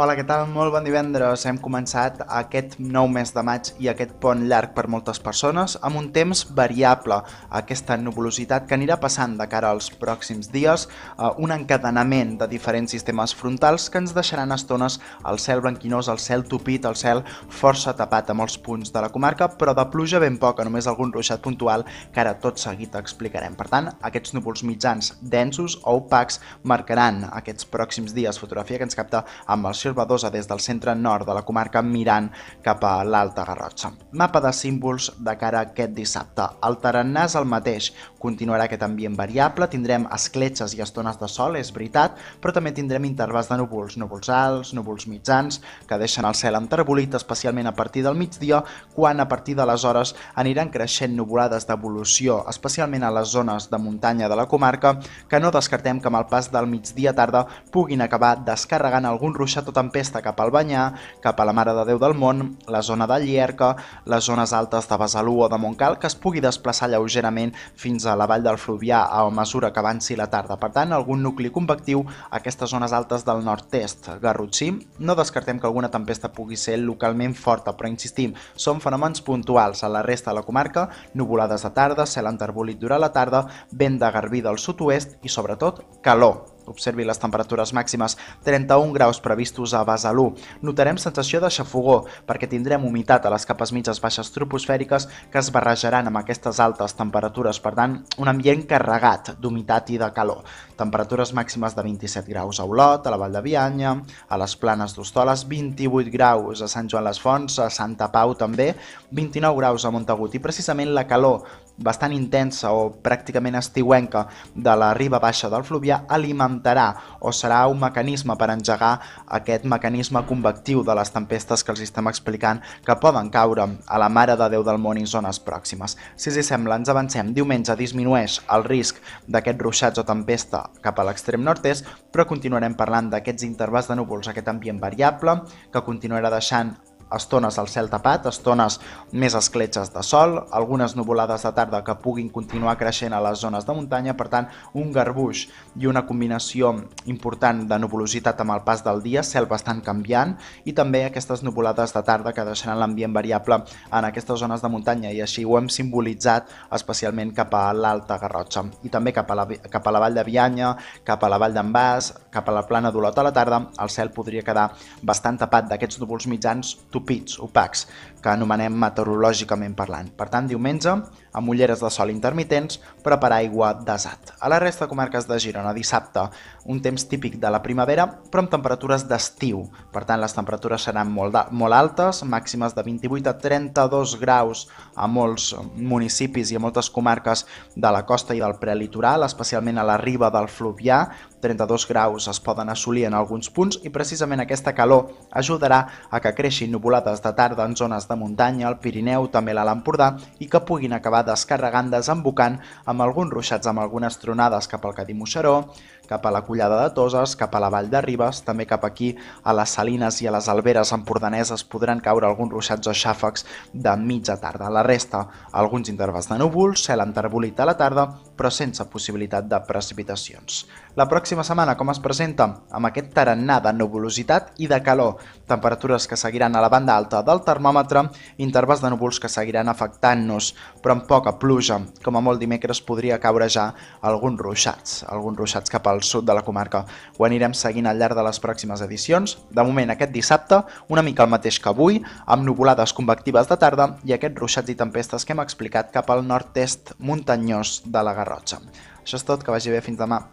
Hola, què tal? Molt bon divendres. Hem començat aquest nou mes de maig i aquest pont llarg per moltes persones amb un temps variable. Aquesta nuvolositat que anirà passant de cara als pròxims dies, eh, un encadenament de diferents sistemes frontals que ens deixaran estones el cel blanquinós, el cel tupit, el cel força tapat a molts punts de la comarca, però de pluja ben poca, només algun ruixat puntual que ara tot seguit explicarem. Per tant, aquests núvols mitjans densos o opacs marcaran aquests pròxims dies. Fotografia que ens capta amb el seu circulació des del centre nord de la comarca mirant cap a l'Alta Garrotxa. Mapa de símbols de cara a aquest dissabte. El tarannà és el mateix, continuarà aquest ambient variable, tindrem escletxes i estones de sol, és veritat, però també tindrem intervals de núvols, núvols alts, núvols mitjans, que deixen el cel enterbolit, especialment a partir del migdia, quan a partir de les hores aniran creixent nuvolades d'evolució, especialment a les zones de muntanya de la comarca, que no descartem que amb el pas del migdia tarda puguin acabar descarregant algun ruixat tota Tempesta cap al Banyà, cap a la Mare de Déu del Mont, la zona de Llierca, les zones altes de Besalú o de Montcal, que es pugui desplaçar lleugerament fins a la vall del Fluvià a mesura que avanci la tarda. Per tant, algun nucli convectiu a aquestes zones altes del nord-est garrotxí. No descartem que alguna tempesta pugui ser localment forta, però insistim, són fenòmens puntuals. A la resta de la comarca, nuvolades de tarda, cel enterbolit durant la tarda, vent de garbí del sud-oest i, sobretot, calor. Observi les temperatures màximes, 31 graus previstos a Basalú. Notarem sensació de xafogó, perquè tindrem humitat a les capes mitges baixes troposfèriques que es barrejaran amb aquestes altes temperatures, per tant, un ambient carregat d'humitat i de calor. Temperatures màximes de 27 graus a Olot, a la Vall de Bianya, a les Planes d'Hostoles, 28 graus a Sant Joan les Fonts, a Santa Pau també, 29 graus a Montagut i precisament la calor bastant intensa o pràcticament estiuenca de la riba baixa del Fluvià alimentarà o serà un mecanisme per engegar aquest mecanisme convectiu de les tempestes que els estem explicant que poden caure a la Mare de Déu del Món i zones pròximes. Si us sembla, ens avancem. Diumenge disminueix el risc d'aquests ruixats o tempesta cap a l'extrem nord-est, però continuarem parlant d'aquests intervals de núvols, aquest ambient variable, que continuarà deixant estones el cel tapat, estones més escletxes de sol, algunes nuvolades de tarda que puguin continuar creixent a les zones de muntanya, per tant, un garbuix i una combinació important de nuvolositat amb el pas del dia, cel bastant canviant, i també aquestes nuvolades de tarda que deixaran l'ambient variable en aquestes zones de muntanya, i així ho hem simbolitzat especialment cap a l'Alta Garrotxa, i també cap a, la, cap a la vall de Bianya, cap a la vall d'en Bas, cap a la plana d'Olot a la tarda, el cel podria quedar bastant tapat d'aquests núvols mitjans, tupits, opacs, que anomenem meteorològicament parlant. Per tant, diumenge, amb ulleres de sol intermitents, però per aigua desat. A la resta de comarques de Girona, dissabte, un temps típic de la primavera, però amb temperatures d'estiu. Per tant, les temperatures seran molt, de, molt altes, màximes de 28 a 32 graus a molts municipis i a moltes comarques de la costa i del prelitoral, especialment a la riba del Fluvià, 32 graus es poden assolir en alguns punts i precisament aquesta calor ajudarà a que creixin nuvolades de tarda en zones de muntanya, el Pirineu, també l'Alt Empordà i que puguin acabar descarregant, desembocant amb alguns ruixats amb algunes tronades cap al Cadí Moixeró, cap a la Collada de Toses, cap a la Vall de Ribes, també cap aquí a les Salines i a les Alberes empordaneses podran caure alguns ruixats o xàfecs de mitja tarda. La resta, alguns intervals de núvols, cel enterbolit a la tarda, però sense possibilitat de precipitacions. La pròxima pròxima setmana com es presenta, amb aquest tarannà de nebulositat i de calor, temperatures que seguiran a la banda alta del termòmetre, intervals de núvols que seguiran afectant-nos, però amb poca pluja. Com a molt dimecres podria caure ja alguns ruixats, alguns ruixats cap al sud de la comarca. Ho anirem seguint al llarg de les pròximes edicions. De moment, aquest dissabte, una mica el mateix que avui, amb nuvolades convectives de tarda i aquests ruixats i tempestes que hem explicat cap al nord-est muntanyós de la Garrotxa. Això és tot, que vagi bé, fins demà.